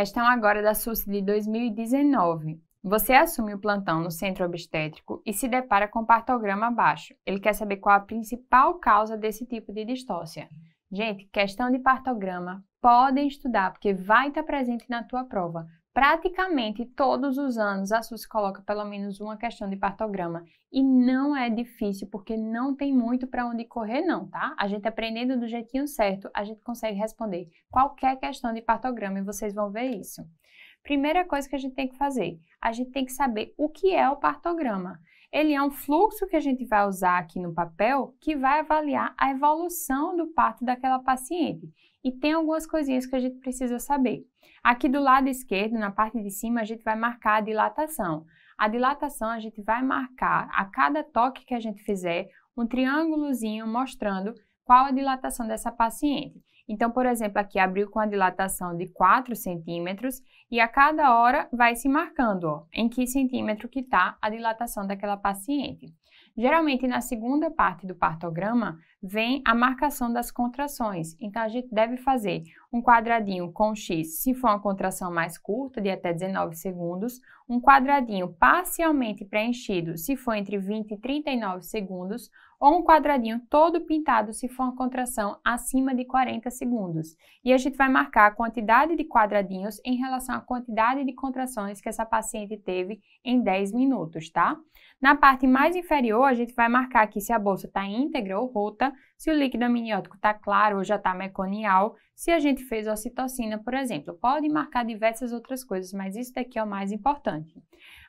Questão agora da SUS de 2019. Você assume o plantão no centro obstétrico e se depara com o partograma abaixo. Ele quer saber qual a principal causa desse tipo de distócia. Gente, questão de partograma, podem estudar, porque vai estar presente na tua prova. Praticamente todos os anos a SUS coloca pelo menos uma questão de partograma e não é difícil porque não tem muito para onde correr não, tá? A gente aprendendo do jeitinho certo, a gente consegue responder qualquer questão de partograma e vocês vão ver isso. Primeira coisa que a gente tem que fazer, a gente tem que saber o que é o partograma. Ele é um fluxo que a gente vai usar aqui no papel que vai avaliar a evolução do parto daquela paciente e tem algumas coisinhas que a gente precisa saber. Aqui do lado esquerdo, na parte de cima, a gente vai marcar a dilatação. A dilatação a gente vai marcar a cada toque que a gente fizer um triângulozinho mostrando qual a dilatação dessa paciente. Então, por exemplo, aqui abriu com a dilatação de 4 centímetros e a cada hora vai se marcando ó, em que centímetro que está a dilatação daquela paciente. Geralmente, na segunda parte do partograma, vem a marcação das contrações. Então, a gente deve fazer um quadradinho com X, se for uma contração mais curta, de até 19 segundos, um quadradinho parcialmente preenchido, se for entre 20 e 39 segundos, ou um quadradinho todo pintado se for uma contração acima de 40 segundos. E a gente vai marcar a quantidade de quadradinhos em relação à quantidade de contrações que essa paciente teve em 10 minutos, tá? Na parte mais inferior, a gente vai marcar aqui se a bolsa está íntegra ou rota, se o líquido amniótico está claro ou já está meconial, se a gente fez ocitocina, por exemplo. Pode marcar diversas outras coisas, mas isso daqui é o mais importante.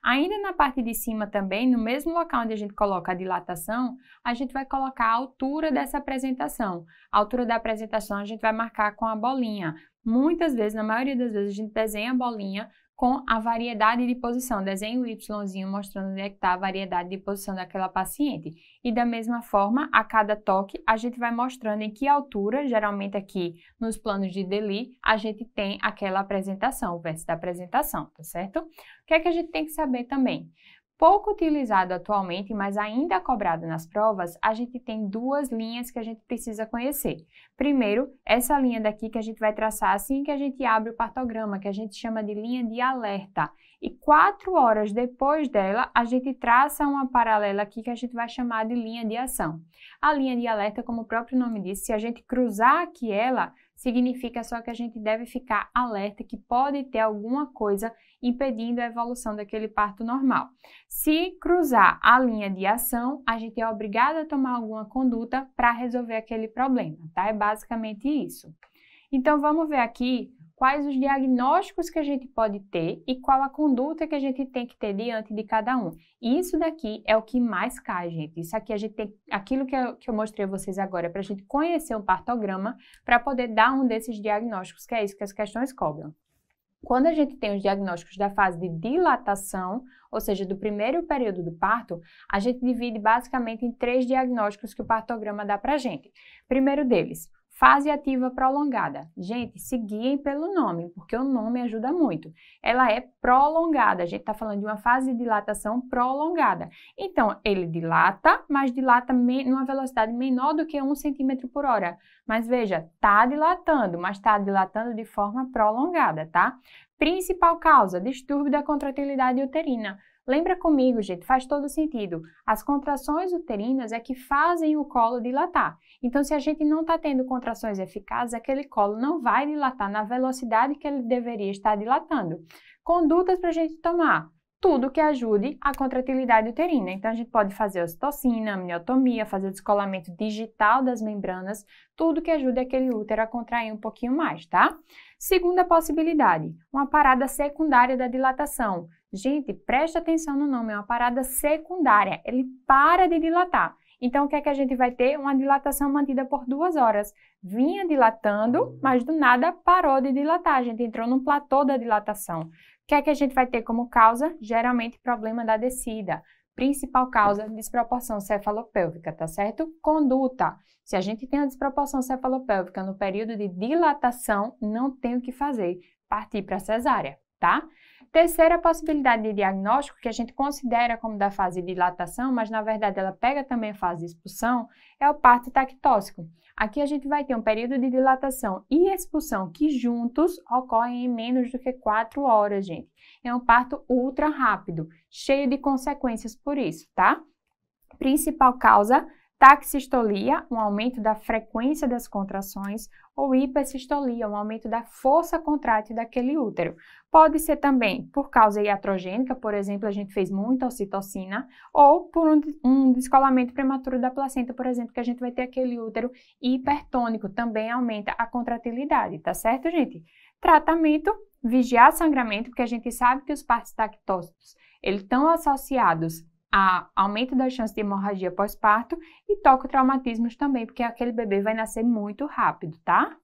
Ainda na parte de cima também, no mesmo local onde a gente coloca a dilatação, a gente vai colocar a altura dessa apresentação. A altura da apresentação a gente vai marcar com a bolinha. Muitas vezes, na maioria das vezes, a gente desenha a bolinha com a variedade de posição. Desenho Y mostrando onde é está a variedade de posição daquela paciente. E da mesma forma, a cada toque, a gente vai mostrando em que altura, geralmente aqui nos planos de Deli, a gente tem aquela apresentação, o verso da apresentação, tá certo? O que é que a gente tem que saber também? pouco utilizado atualmente, mas ainda cobrado nas provas, a gente tem duas linhas que a gente precisa conhecer. Primeiro, essa linha daqui que a gente vai traçar assim que a gente abre o partograma, que a gente chama de linha de alerta. E quatro horas depois dela, a gente traça uma paralela aqui que a gente vai chamar de linha de ação. A linha de alerta, como o próprio nome diz, se a gente cruzar aqui ela, significa só que a gente deve ficar alerta que pode ter alguma coisa impedindo a evolução daquele parto normal. Se cruzar a linha de ação, a gente é obrigado a tomar alguma conduta para resolver aquele problema, tá? É basicamente isso. Então vamos ver aqui quais os diagnósticos que a gente pode ter e qual a conduta que a gente tem que ter diante de cada um. E isso daqui é o que mais cai, gente. Isso aqui a gente tem, aquilo que eu, que eu mostrei a vocês agora, é para a gente conhecer um partograma, para poder dar um desses diagnósticos, que é isso que as questões cobram. Quando a gente tem os diagnósticos da fase de dilatação, ou seja, do primeiro período do parto, a gente divide basicamente em três diagnósticos que o partograma dá para a gente. Primeiro deles, Fase ativa prolongada. Gente, se pelo nome, porque o nome ajuda muito. Ela é prolongada. A gente está falando de uma fase de dilatação prolongada. Então, ele dilata, mas dilata numa velocidade menor do que 1 cm por hora. Mas veja, está dilatando, mas está dilatando de forma prolongada, tá? Principal causa: distúrbio da contratilidade uterina. Lembra comigo, gente, faz todo sentido. As contrações uterinas é que fazem o colo dilatar. Então, se a gente não está tendo contrações eficazes, aquele colo não vai dilatar na velocidade que ele deveria estar dilatando. Condutas para a gente tomar tudo que ajude a contratilidade uterina. Então, a gente pode fazer ocitocina, amniotomia, fazer o descolamento digital das membranas, tudo que ajude aquele útero a contrair um pouquinho mais, tá? Segunda possibilidade, uma parada secundária da dilatação. Gente, preste atenção no nome, é uma parada secundária. Ele para de dilatar. Então, o que é que a gente vai ter? Uma dilatação mantida por duas horas. Vinha dilatando, mas do nada parou de dilatar. A gente entrou num platô da dilatação. O que é que a gente vai ter como causa? Geralmente, problema da descida. Principal causa, desproporção cefalopélvica, tá certo? Conduta. Se a gente tem a desproporção cefalopélvica no período de dilatação, não tem o que fazer. Partir para cesárea, tá? Terceira possibilidade de diagnóstico, que a gente considera como da fase de dilatação, mas na verdade ela pega também a fase de expulsão, é o parto tactóxico. Aqui a gente vai ter um período de dilatação e expulsão que juntos ocorrem em menos do que 4 horas, gente. É um parto ultra rápido, cheio de consequências por isso, tá? Principal causa taxistolia, um aumento da frequência das contrações, ou hipersistolia, um aumento da força contrátil daquele útero. Pode ser também por causa iatrogênica, por exemplo, a gente fez muita ocitocina, ou por um, descolamento prematuro da placenta, por exemplo, que a gente vai ter aquele útero hipertônico, também aumenta a contratilidade, tá certo, gente? Tratamento, vigiar sangramento, porque a gente sabe que os partos tactócitos, eles estão associados a aumento da chance de hemorragia pós-parto e tocotraumatismos também, porque aquele bebê vai nascer muito rápido, tá?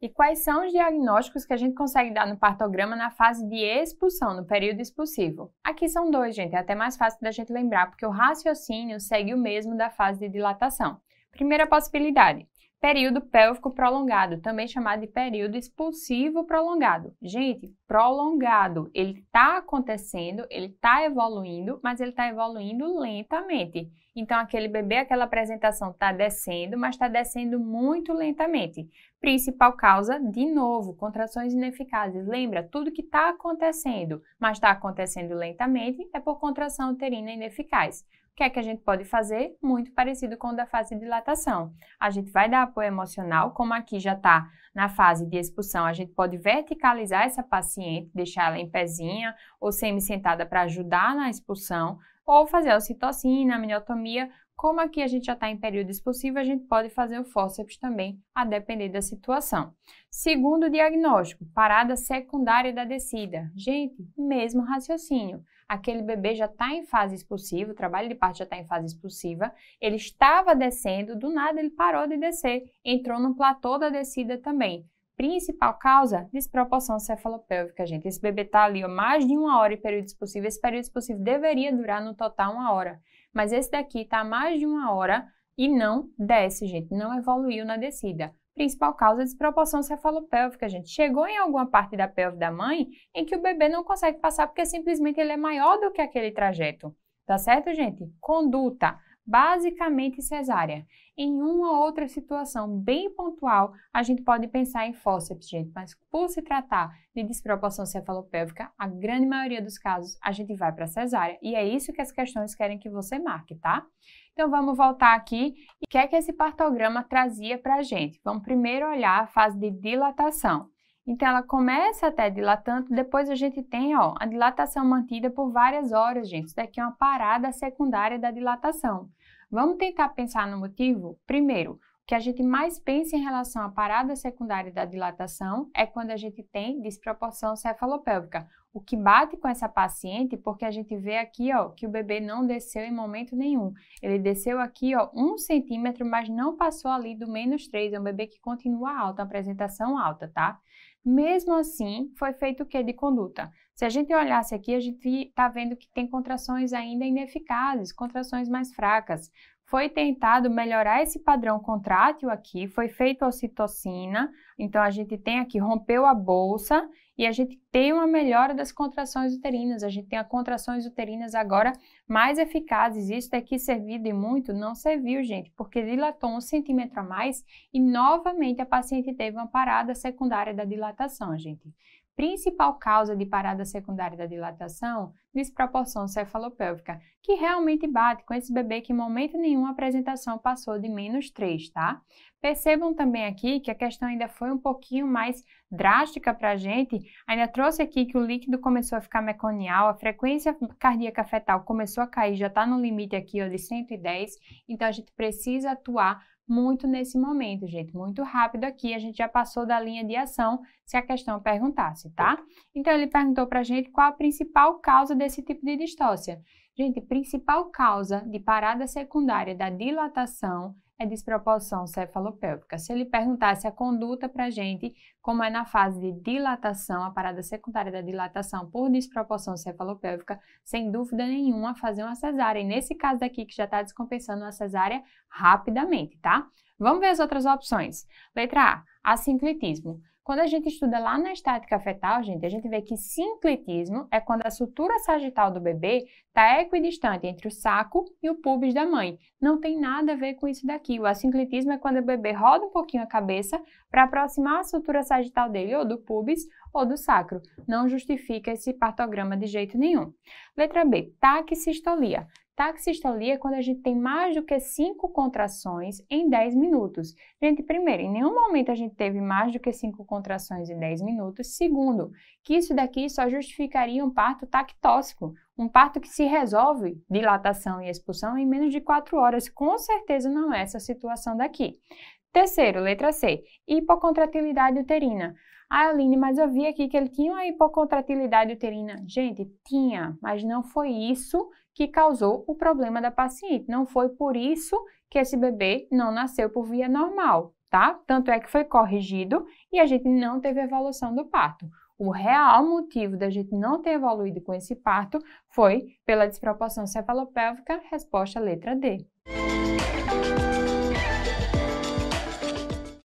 E quais são os diagnósticos que a gente consegue dar no partograma na fase de expulsão, no período expulsivo? Aqui são dois, gente, é até mais fácil da gente lembrar, porque o raciocínio segue o mesmo da fase de dilatação. Primeira possibilidade, período pélvico prolongado, também chamado de período expulsivo prolongado. Gente, prolongado, ele está acontecendo, ele está evoluindo, mas ele está evoluindo lentamente. Então, aquele bebê, aquela apresentação está descendo, mas está descendo muito lentamente. Principal causa, de novo, contrações ineficazes. Lembra, tudo que está acontecendo, mas está acontecendo lentamente, é por contração uterina ineficaz. O que é que a gente pode fazer? Muito parecido com o da fase de dilatação. A gente vai dar apoio emocional, como aqui já está na fase de expulsão, a gente pode verticalizar essa paciente, deixar ela em pezinha ou semi-sentada para ajudar na expulsão, ou fazer a ocitocina, a miniotomia, como aqui a gente já está em período expulsivo, a gente pode fazer o fórceps também, a depender da situação. Segundo diagnóstico, parada secundária da descida. Gente, mesmo raciocínio. Aquele bebê já está em fase expulsiva, o trabalho de parte já está em fase expulsiva, ele estava descendo, do nada ele parou de descer, entrou no platô da descida também principal causa? Desproporção cefalopélvica, gente. Esse bebê está ali ó, mais de uma hora em período expulsivo. Esse período expulsivo deveria durar no total uma hora. Mas esse daqui está mais de uma hora e não desce, gente, não evoluiu na descida. Principal causa é desproporção cefalopélvica, gente. Chegou em alguma parte da pelve da mãe em que o bebê não consegue passar porque simplesmente ele é maior do que aquele trajeto. Tá certo, gente? Conduta basicamente cesárea. Em uma outra situação bem pontual, a gente pode pensar em fósseps, gente, mas por se tratar de desproporção cefalopélvica, a grande maioria dos casos a gente vai para cesárea e é isso que as questões querem que você marque, tá? Então vamos voltar aqui e o que é que esse partograma trazia para a gente? Vamos primeiro olhar a fase de dilatação. Então ela começa até dilatando, depois a gente tem ó, a dilatação mantida por várias horas, gente. Isso daqui é uma parada secundária da dilatação. Vamos tentar pensar no motivo? Primeiro, que a gente mais pensa em relação à parada secundária da dilatação é quando a gente tem desproporção cefalopélvica, o que bate com essa paciente, porque a gente vê aqui ó, que o bebê não desceu em momento nenhum. Ele desceu aqui ó, um centímetro, mas não passou ali do menos 3, é um bebê que continua alto, apresentação alta, tá? Mesmo assim, foi feito o que de conduta? Se a gente olhasse aqui, a gente está vendo que tem contrações ainda ineficazes, contrações mais fracas. Foi tentado melhorar esse padrão contrátil aqui, foi feito ocitocina, então a gente tem aqui, rompeu a bolsa e a gente tem uma melhora das contrações uterinas, a gente tem as contrações uterinas agora mais eficazes, isso daqui servido e muito não serviu, gente, porque dilatou um centímetro a mais e novamente a paciente teve uma parada secundária da dilatação, gente principal causa de parada secundária da dilatação, desproporção cefalopélvica, que realmente bate com esse bebê que em momento nenhum a apresentação passou de menos 3, tá? Percebam também aqui que a questão ainda foi um pouquinho mais drástica para a gente, ainda trouxe aqui que o líquido começou a ficar meconial, a frequência cardíaca fetal começou a cair, já está no limite aqui ó, de 110, então a gente precisa atuar muito nesse momento, gente. Muito rápido aqui, a gente já passou da linha de ação se a questão perguntasse, tá? Então, ele perguntou para gente qual a principal causa desse tipo de distócia. Gente, principal causa de parada secundária da dilatação é desproporção cefalopélvica. Se ele perguntasse a conduta para a gente, como é na fase de dilatação, a parada secundária da dilatação por desproporção cefalopélvica, sem dúvida nenhuma, fazer uma cesárea. E nesse caso daqui, que já está descompensando uma cesárea rapidamente, tá? Vamos ver as outras opções. Letra A, assincletismo. Quando a gente estuda lá na estática fetal, gente, a gente vê que sincletismo é quando a sutura sagital do bebê está equidistante entre o saco e o pubis da mãe. Não tem nada a ver com isso daqui. O assincletismo é quando o bebê roda um pouquinho a cabeça para aproximar a sutura sagital dele ou do pubis ou do sacro. Não justifica esse partograma de jeito nenhum. Letra B, taxistolia. Taxistolia é quando a gente tem mais do que 5 contrações em 10 minutos. Gente, primeiro, em nenhum momento a gente teve mais do que 5 contrações em 10 minutos. Segundo, que isso daqui só justificaria um parto tactóxico, um parto que se resolve dilatação e expulsão em menos de 4 horas. Com certeza não é essa situação daqui. Terceiro, letra C, hipocontratilidade uterina. Ah, Aline, mas eu vi aqui que ele tinha uma hipocontratilidade uterina. Gente, tinha, mas não foi isso que causou o problema da paciente. Não foi por isso que esse bebê não nasceu por via normal, tá? Tanto é que foi corrigido e a gente não teve evolução do parto. O real motivo da gente não ter evoluído com esse parto foi pela desproporção cefalopélvica, resposta letra D.